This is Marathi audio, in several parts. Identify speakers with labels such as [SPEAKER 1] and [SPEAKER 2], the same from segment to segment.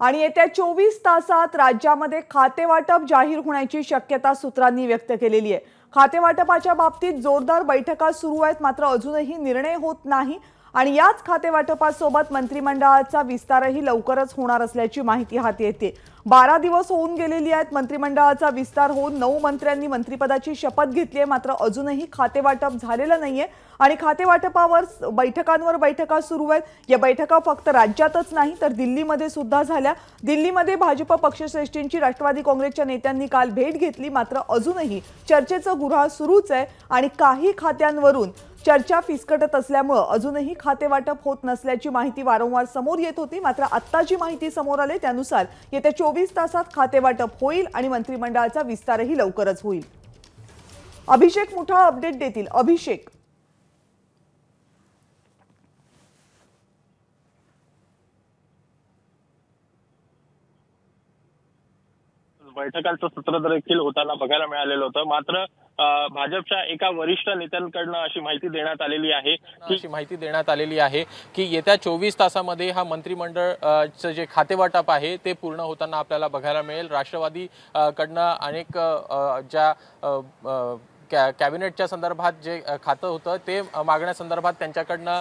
[SPEAKER 1] आणि येत्या चोवीस तासात राज्यामध्ये खातेवाटप जाहीर होण्याची शक्यता सूत्रांनी व्यक्त केलेली आहे खातेवाटपाच्या बाबतीत जोरदार बैठका सुरू आहेत मात्र अजूनही निर्णय होत नाही आणि याच खातेवाटपासोबत मंत्रिमंडळाचा विस्तारही लवकरच होणार असल्याची माहिती हाती येते बारा दिवस होऊन गेलेली आहेत मंत्रिमंडळाचा विस्तार होऊन नऊ मंत्र्यांनी मंत्रिपदाची शपथ घेतली आहे मात्र अजूनही खातेवाटप झालेलं नाहीये आणि खातेवाटपावर बैठकांवर बैठका सुरू आहेत या बैठका फक्त राज्यातच नाही तर दिल्लीमध्ये सुद्धा झाल्या दिल्लीमध्ये भाजप पक्षश्रेष्ठींची राष्ट्रवादी काँग्रेसच्या नेत्यांनी काल भेट घेतली मात्र अजूनही चर्चेचं गुन्हा सुरूच आहे आणि काही खात्यांवरून चर्चा फिसकटत असल्यामुळं अजूनही खातेवाटप होत नसल्याची माहिती वारंवार समोर येत होती मात्र आत्ता जी माहिती समोर आली त्यानुसार येत्या चोवीस चोवीस तासात खातेवाटप होईल आणि मंत्रिमंडळाचा विस्तारही लवकरच होईल अभिषेक मोठा अपडेट देतील अभिषेक
[SPEAKER 2] बैठकांचं सत्र देखील होताना बघायला मिळालेलं होतं मात्र भाजपच्या एका वरिष्ठ नेत्यांकडनं अशी माहिती देण्यात आलेली आहे
[SPEAKER 3] अशी माहिती देण्यात आलेली आहे की येत्या चोवीस तासामध्ये हा मंत्रिमंडळ जे खातेवाटप आहे ते पूर्ण होताना आपल्याला बघायला मिळेल राष्ट्रवादी कडनं अनेक ज्या कॅ कॅबिनेटच्या संदर्भात जे खातं होतं ते मागण्यासंदर्भात त्यांच्याकडनं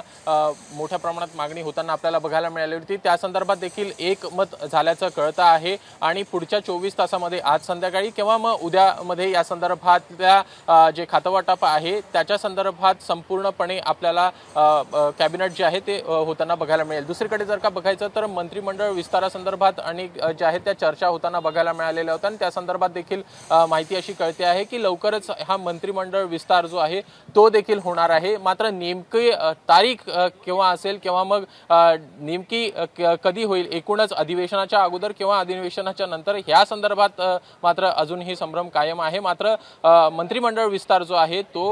[SPEAKER 3] मोठ्या प्रमाणात मागणी होताना आपल्याला बघायला मिळाली होती त्या संदर्भात देखील एकमत झाल्याचं कळतं आहे आणि पुढच्या चोवीस तासामध्ये आज संध्याकाळी किंवा मग उद्यामध्ये या संदर्भातल्या जे खातंवाटप आहे त्याच्या संदर्भात संपूर्णपणे आपल्याला कॅबिनेट जे आहे ते होताना बघायला मिळेल दुसरीकडे जर का बघायचं तर मंत्रिमंडळ विस्तारासंदर्भात आणि जे आहेत त्या चर्चा होताना बघायला मिळालेल्या होत्या आणि त्या संदर्भात देखील माहिती अशी कळते आहे की लवकरच हा मंत्रिमंडळ विस्तार जो आहे तो देखील होणार आहे मात्र नेमकी तारीख केव्हा असेल किंवा मग नेमकी कधी होईल एकूणच अधिवेशनाच्या अगोदर किंवा अधिवेशनाच्या नंतर ह्या संदर्भात मात्र अजूनही संभ्रम कायम आहे मात्र मंत्रिमंडळ विस्तार जो आहे तो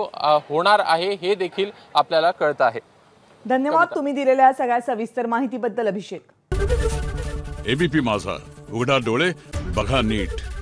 [SPEAKER 3] होणार आहे हे देखील आपल्याला कळत आहे
[SPEAKER 1] धन्यवाद तुम्ही दिलेल्या सगळ्या सविस्तर माहितीबद्दल अभिषेक
[SPEAKER 3] एबीपी माझा उघडा डोळे बघा नीट